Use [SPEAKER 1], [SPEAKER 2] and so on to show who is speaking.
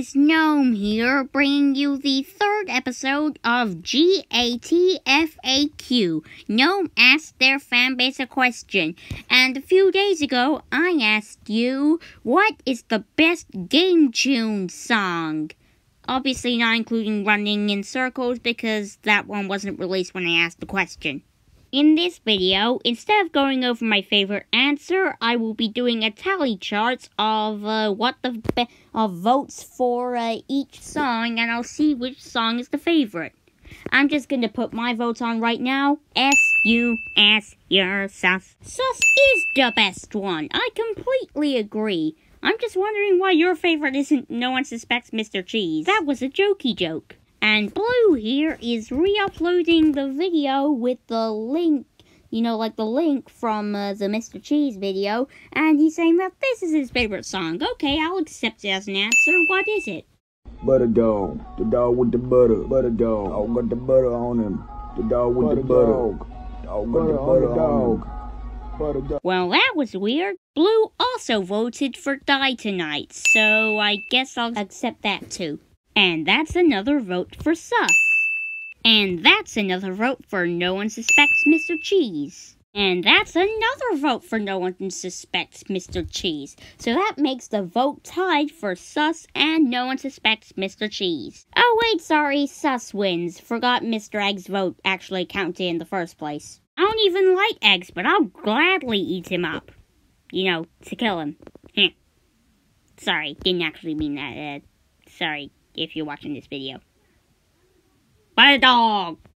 [SPEAKER 1] It's Gnome here, bringing you the third episode of GATFAQ. Gnome asked their fanbase a question, and a few days ago, I asked you, what is the best game tune song? Obviously, not including Running in Circles, because that one wasn't released when I asked the question. In this video, instead of going over my favorite answer, I will be doing a tally charts of uh, what the of votes for uh, each song, and I'll see which song is the favorite. I'm just going to put my votes on right now. S-U-S, your sus. Sus is the best one. I completely agree. I'm just wondering why your favorite isn't No One Suspects Mr. Cheese. That was a jokey joke. And Blue here is re-uploading the video with the link, you know, like the link from uh, the Mr. Cheese video. And he's saying that this is his favorite song. Okay, I'll accept it as an answer. What is it?
[SPEAKER 2] Butter dog. The dog with the butter. Butter dog. Dog got the butter on him. The dog with butter the butter. Dog. Dog got the
[SPEAKER 1] butter on Well, that was weird. Blue also voted for Die Tonight, so I guess I'll accept that too. And that's another vote for sus. And that's another vote for no one suspects Mr. Cheese. And that's another vote for no one suspects Mr. Cheese. So that makes the vote tied for sus and no one suspects Mr. Cheese. Oh wait, sorry, sus wins. Forgot Mr. Egg's vote actually counted in the first place. I don't even like eggs, but I'll gladly eat him up. You know, to kill him. sorry, didn't actually mean that, Ed. Sorry, if you're watching this video. Bye, dog!